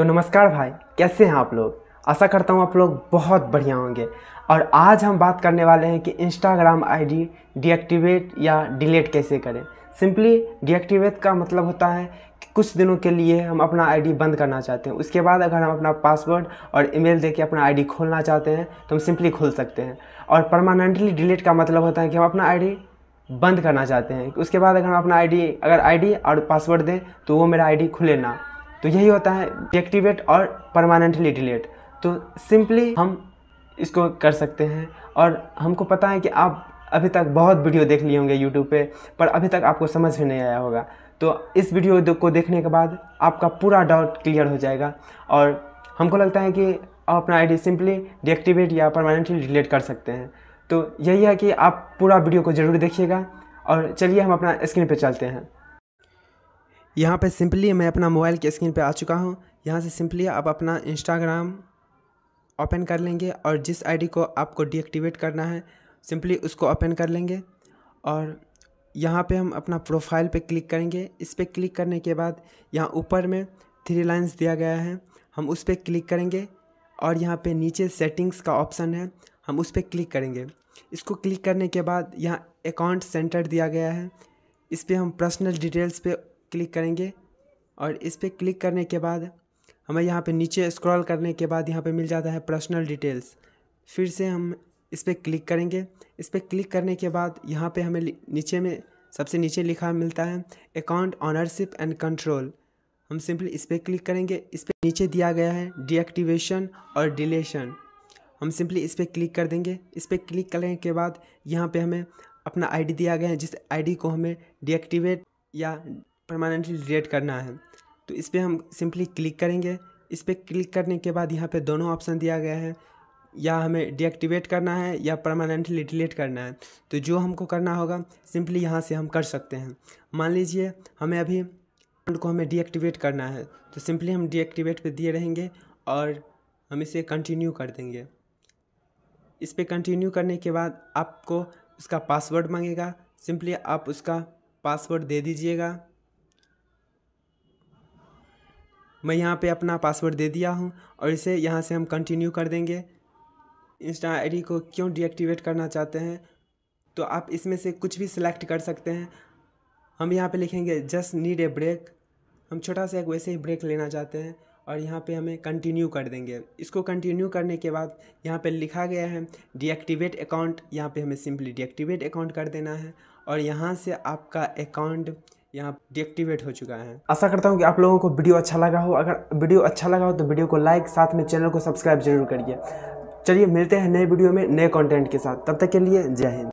तो नमस्कार भाई कैसे हैं आप लोग आशा करता हूँ आप लोग बहुत बढ़िया होंगे और आज हम बात करने वाले हैं कि इंस्टाग्राम आईडी डीएक्टिवेट या डिलीट कैसे करें सिंपली डीएक्टिवेट का मतलब होता है कि कुछ दिनों के लिए हम अपना आईडी बंद करना चाहते हैं उसके बाद अगर हम अपना पासवर्ड और ईमेल देके अपना आईडी खोलना चाहते हैं तो हम सिंपली खोल सकते हैं और परमानेंटली डिलीट का मतलब होता है कि हम अपना आईडी बंद करना चाहते हैं उसके बाद अगर हम अपना आईडी अगर आईडी और पासवर्ड दें तो वो मेरा आईडी खुले ना तो यही होता है डिएक्टिवेट और परमानेंटली डिलीट तो सिंपली हम इसको कर सकते हैं और हमको पता है कि आप अभी तक बहुत वीडियो देख लिए होंगे यूट्यूब पे पर अभी तक आपको समझ में नहीं आया होगा तो इस वीडियो को देखने के बाद आपका पूरा डाउट क्लियर हो जाएगा और हमको लगता है कि आप अपना आईडी सिंपली डिएक्टिवेट या परमानेंटली डिलीट कर सकते हैं तो यही है कि आप पूरा वीडियो को ज़रूर देखिएगा और चलिए हम अपना स्क्रीन पे चलते हैं यहाँ पे सिंपली मैं अपना मोबाइल के स्क्रीन पे आ चुका हूँ यहाँ से सिंपली आप अपना इंस्टाग्राम ओपन कर लेंगे और जिस आईडी को आपको डीएक्टिवेट करना है सिंपली उसको ओपन कर लेंगे और यहाँ पे हम अपना प्रोफाइल पे क्लिक करेंगे इस पर क्लिक करने के बाद यहाँ ऊपर में थ्री लाइन्स दिया गया है हम उस पर क्लिक करेंगे और यहाँ पर नीचे सेटिंग्स का ऑप्शन है हम उस पर क्लिक करेंगे इसको क्लिक करने के बाद यहाँ अकाउंट सेंटर दिया गया है इस पर हम पर्सनल डिटेल्स पे क्लिक करेंगे और इस पर क्लिक करने के बाद हमें यहाँ पे नीचे स्क्रॉल करने के बाद यहाँ पे मिल जाता है पर्सनल डिटेल्स फिर से हम इस पर क्लिक करेंगे इस पर क्लिक करने के बाद यहाँ पे हमें नीचे में सबसे नीचे लिखा मिलता है अकाउंट ऑनरशिप एंड कंट्रोल हम सिंपली इस पर क्लिक करेंगे इस पर नीचे दिया गया है डीएक्टिवेशन और डिलेशन हम सिंपली इस पर क्लिक कर देंगे इस पर क्लिक करने के बाद यहाँ पर हमें अपना आई दिया गया है जिस आई को हमें डीएक्टिवेट या परमानेंटली डिलीट करना है तो इस पर हम सिंपली क्लिक करेंगे इस पर क्लिक करने के बाद यहाँ पे दोनों ऑप्शन दिया गया है या हमें डीएक्टिवेट करना है या परमानेंटली डिलीट करना है तो जो हमको करना होगा सिंपली यहाँ से हम कर सकते हैं मान लीजिए हमें अभी अकाउंट को हमें डीएक्टिवेट करना है तो सिंपली हम डीएक्टिवेट पे दिए रहेंगे और हम इसे कंटिन्यू कर देंगे इस पर कंटिन्यू करने के बाद आपको उसका पासवर्ड मांगेगा सिंपली आप उसका पासवर्ड दे दीजिएगा मैं यहाँ पे अपना पासवर्ड दे दिया हूँ और इसे यहाँ से हम कंटिन्यू कर देंगे इंस्टा आई को क्यों डीएक्टिवेट करना चाहते हैं तो आप इसमें से कुछ भी सिलेक्ट कर सकते हैं हम यहाँ पे लिखेंगे जस्ट नीड ए ब्रेक हम छोटा सा एक वैसे ही ब्रेक लेना चाहते हैं और यहाँ पे हमें कंटिन्यू कर देंगे इसको कंटिन्यू करने के बाद यहाँ पे लिखा गया है डीएक्टिवेट अकाउंट यहाँ पे हमें सिंपली डीएक्टिवेट अकाउंट कर देना है और यहाँ से आपका अकाउंट यहाँ डिएक्टिवेट हो चुका है आशा करता हूँ कि आप लोगों को वीडियो अच्छा लगा हो अगर वीडियो अच्छा लगा हो तो वीडियो को लाइक साथ में चैनल को सब्सक्राइब जरूर करिए चलिए मिलते हैं नए वीडियो में नए कॉन्टेंट के साथ तब तक के लिए जय हिंद